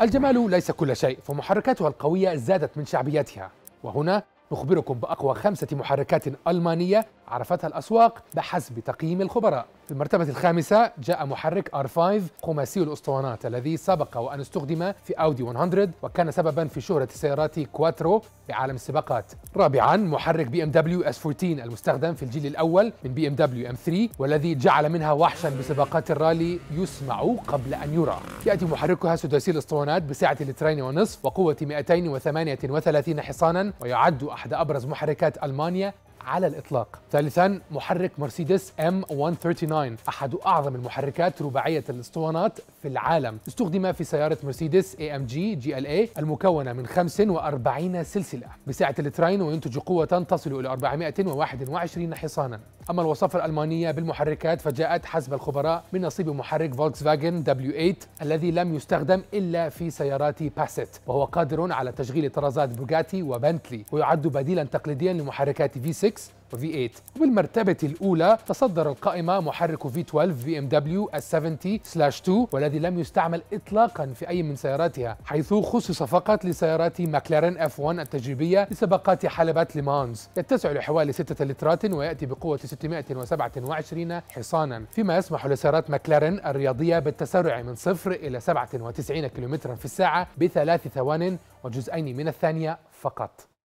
الجمال ليس كل شيء فمحركاتها القوية زادت من شعبيتها وهنا نخبركم بأقوى خمسة محركات ألمانية عرفتها الأسواق بحسب تقييم الخبراء في المرتبة الخامسة جاء محرك R5 خماسي الأسطوانات الذي سبق وأن استخدم في أودي 100 وكان سببا في شهرة سيارات كواترو في عالم السباقات رابعا محرك بي ام دبليو اس 14 المستخدم في الجيل الأول من بي ام دبليو ام 3 والذي جعل منها وحشا بسباقات الرالي يسمع قبل أن يرى يأتي محركها سداسي الأسطوانات بسعة لترين ونصف وقوة 238 حصانا ويعد أحد أبرز محركات ألمانيا على الإطلاق ثالثا محرك مرسيدس M139 أحد أعظم المحركات رباعية الاسطوانات في العالم استخدم في سيارة مرسيدس AMG GLA المكونة من 45 سلسلة بسعة لترين وينتج قوة تصل إلى 421 حصانا أما الوصفة الألمانية بالمحركات فجاءت حسب الخبراء من نصيب محرك فولكس فاجن W8 الذي لم يستخدم إلا في سيارات باسيت وهو قادر على تشغيل طرازات بوغاتي وبنتلي ويعد بديلا تقليديا لمحركات V6 V6 V8 وبالمرتبة الأولى تصدر القائمة محرك V12 BMW S70/2 والذي لم يستعمل إطلاقا في أي من سياراتها حيث خصص فقط لسيارات ماكلارين F1 التجريبية لسباقات حلبة ليمانز يتسع لحوالي 6 لترات ويأتي بقوة 627 حصانا فيما يسمح لسيارات ماكلارين الرياضية بالتسرع من 0 إلى 97 كم في الساعة بثلاث ثوان وجزئين من الثانية فقط